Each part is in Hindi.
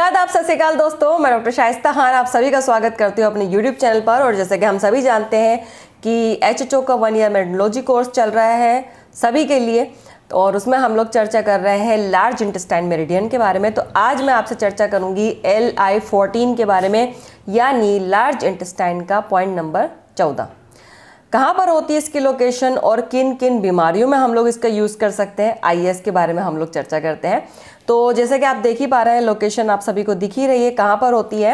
आप सत श्रीकाल दोस्तों मैं डॉक्टर शाइस्ता खान आप सभी का स्वागत करती हूँ अपने यूट्यूब चैनल पर और जैसे कि हम सभी जानते हैं कि एच का वन ईयर मेडोलॉजी कोर्स चल रहा है सभी के लिए और उसमें हम लोग चर्चा कर रहे हैं लार्ज इंटेस्टाइन मेरिडियन के बारे में तो आज मैं आपसे चर्चा करूंगी एल आई फोर्टीन के बारे में यानी लार्ज इंटेस्टाइन का पॉइंट नंबर चौदह कहाँ पर होती है इसकी लोकेशन और किन किन बीमारियों में हम लोग इसका यूज़ कर सकते हैं आई के बारे में हम लोग चर्चा करते हैं तो जैसे कि आप देख ही पा रहे हैं लोकेशन आप सभी को दिख ही रही है कहाँ पर होती है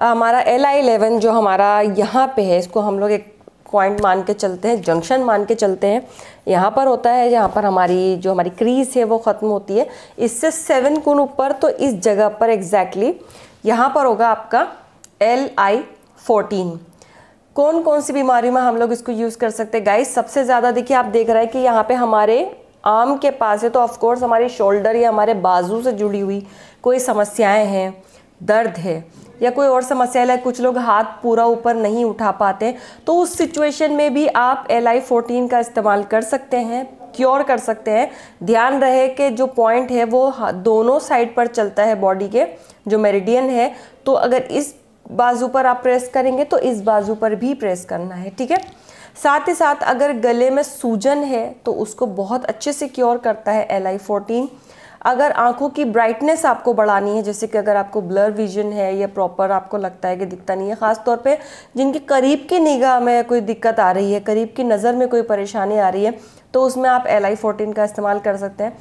हमारा एल आई इलेवन जो हमारा यहाँ पे है इसको हम लोग एक पॉइंट मान के चलते हैं जंक्शन मान के चलते हैं यहाँ पर होता है जहाँ पर हमारी जो हमारी क्रीज है वो ख़त्म होती है इससे सेवन कुन ऊपर तो इस जगह पर एग्जैक्टली exactly यहाँ पर होगा आपका एल आई फोर्टीन कौन कौन सी बीमारी में हम लोग इसको यूज़ कर सकते हैं गाइस सबसे ज़्यादा देखिए आप देख रहे हैं कि यहाँ पे हमारे आर्म के पास है तो ऑफकोर्स हमारे शोल्डर या हमारे बाजू से जुड़ी हुई कोई समस्याएं हैं दर्द है या कोई और समस्या है कुछ लोग हाथ पूरा ऊपर नहीं उठा पाते तो उस सिचुएशन में भी आप एल आई फोर्टीन का इस्तेमाल कर सकते हैं क्योर कर सकते हैं ध्यान रहे कि जो पॉइंट है वो दोनों साइड पर चलता है बॉडी के जो मेरिडियन है तो अगर इस बाजू पर आप प्रेस करेंगे तो इस बाजू पर भी प्रेस करना है ठीक है साथ ही साथ अगर गले में सूजन है तो उसको बहुत अच्छे से क्योर करता है एल आई फोर्टीन अगर आंखों की ब्राइटनेस आपको बढ़ानी है जैसे कि अगर आपको ब्लर विजन है या प्रॉपर आपको लगता है कि दिखता नहीं है ख़ास तौर पे जिनके करीब की निगाह में कोई दिक्कत आ रही है करीब की नज़र में कोई परेशानी आ रही है तो उसमें आप एल आई फोर्टीन का इस्तेमाल कर सकते हैं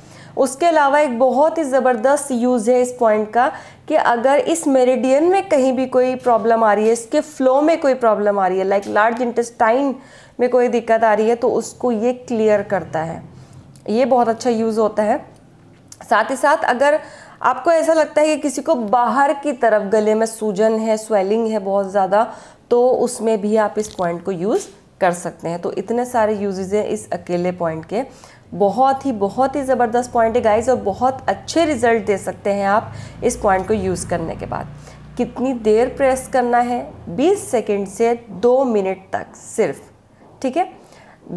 उसके अलावा एक बहुत ही ज़बरदस्त यूज़ है इस पॉइंट का कि अगर इस मेरिडियन में कहीं भी कोई प्रॉब्लम आ रही है इसके फ्लो में कोई प्रॉब्लम आ रही है लाइक लार्ज इंटेस्टाइन में कोई दिक्कत आ रही है तो उसको ये क्लियर करता है ये बहुत अच्छा यूज़ होता है साथ ही साथ अगर आपको ऐसा लगता है कि किसी को बाहर की तरफ गले में सूजन है स्वेलिंग है बहुत ज़्यादा तो उसमें भी आप इस पॉइंट को यूज़ कर सकते हैं तो इतने सारे यूजेज हैं इस अकेले पॉइंट के बहुत ही बहुत ही ज़बरदस्त पॉइंट है गाइस और बहुत अच्छे रिजल्ट दे सकते हैं आप इस पॉइंट को यूज़ करने के बाद कितनी देर प्रेस करना है 20 सेकंड से दो मिनट तक सिर्फ ठीक है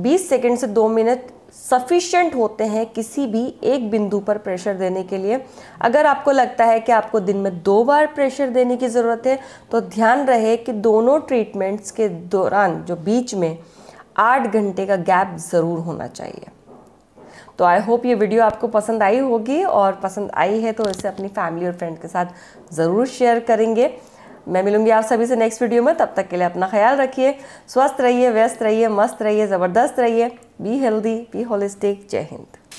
20 सेकंड से दो मिनट सफिशियंट होते हैं किसी भी एक बिंदु पर प्रेशर देने के लिए अगर आपको लगता है कि आपको दिन में दो बार प्रेशर देने की ज़रूरत है तो ध्यान रहे कि दोनों ट्रीटमेंट्स के दौरान जो बीच में आठ घंटे का गैप ज़रूर होना चाहिए तो आई होप ये वीडियो आपको पसंद आई होगी और पसंद आई है तो इसे अपनी फैमिली और फ्रेंड के साथ ज़रूर शेयर करेंगे मैं मिलूंगी आप सभी से नेक्स्ट वीडियो में तब तक के लिए अपना ख्याल रखिए स्वस्थ रहिए व्यस्त रहिए मस्त रहिए ज़बरदस्त रहिए बी हेल्दी बी होलिस्टिक जय हिंद